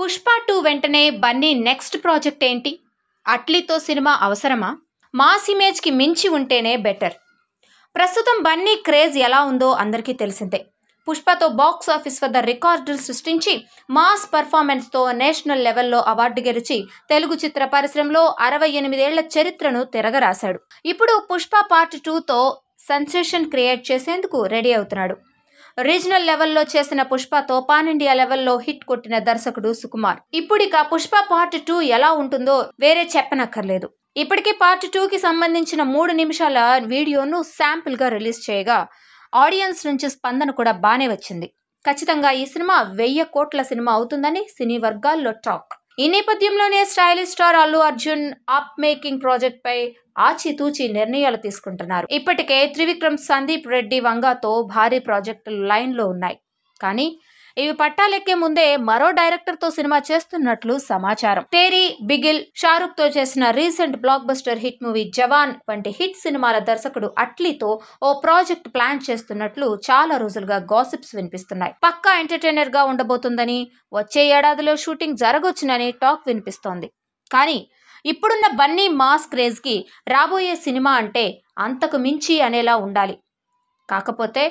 Pushpa two వెంటనే Bunny next project ఏంటి అట్లీతో cinema అవసరమా మాస్ ఇమేజ్కి మించి ఉంటేనే బెటర్ ప్రస్తుతం బన్నీ క్రేజ్ ఎలా ఉందో అందరికీ తెలిసిందే పుష్పతో బాక్స్ ఆఫీస్ వద్ద రికార్డులు సృష్టించి మాస్ పర్ఫార్మెన్స్తో నేషనల్ లెవెల్లో అవార్డు గెలిచి తెలుగు చిత్ర పరిశ్రమలో అరవై ఎనిమిదేళ్ల చరిత్రను తిరగరాశాడు ఇప్పుడు పుష్ప పార్ట్ టూతో సెన్సేషన్ క్రియేట్ చేసేందుకు రెడీ అవుతున్నాడు రీజనల్ లెవెల్లో చేసిన పుష్ప తో పాన్ ఇండియా లెవెల్లో హిట్ కొట్టిన దర్శకుడు సుకుమార్ ఇప్పుడిక పుష్ప పార్ట్ టూ ఎలా ఉంటుందో వేరే చెప్పనక్కర్లేదు ఇప్పటికే పార్ట్ టూకి సంబంధించిన మూడు నిమిషాల వీడియోను గా రిలీజ్ చేయగా ఆడియన్స్ నుంచి స్పందన కూడా బాగానే వచ్చింది ఖచ్చితంగా ఈ సినిమా వెయ్యి కోట్ల సినిమా అవుతుందని సినీ వర్గాల్లో టాక్ ఈ నేపథ్యంలోనే stylish star Allu Arjun upcoming project పై ఆచితూచి నిర్ణయాలు తీసుకుంటున్నారు ఇప్పటికే త్రివిక్రమ్ సందీప్ రెడ్డి వంగాతో భారీ ప్రాజెక్టులు లైన్లో ఉన్నాయి కానీ ఇవి పట్టాలెక్కే ముందే మరో డైరెక్టర్ తో సినిమా చేస్తున్నట్లు సమాచారం తేరీ బిగిల్ షారుఖ్ తో చేసిన recent blockbuster hit movie Jawan వంటి హిట్ సినిమాల దర్శకుడు అట్లీతో ఓ ప్రాజెక్ట్ ప్లాన్ చేస్తున్నట్లు చాలా రోజులుగా గాసిప్స్ వినిపిస్తున్నాయి పక్కా ఎంటర్టైనర్ గా ఉండబోతుందని వచ్చే ఏడాదిలో షూటింగ్ జరగొచ్చునని టాక్ వినిపిస్తోంది కానీ ఇప్పుడున్న బన్నీ మాస్ కి రాబోయే సినిమా అంటే అంతకు మించి అనేలా ఉండాలి కాకపోతే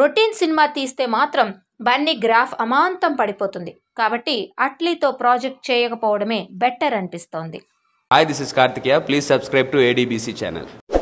రొటీన్ సినిమా తీస్తే మాత్రం బన్నీ గ్రాఫ్ అమాంతం పడిపోతుంది కాబట్టి అట్లీతో ప్రాజెక్ట్ చేయకపోవడమే బెటర్ అనిపిస్తోంది hi this is Karthikeya please subscribe to ADBC channel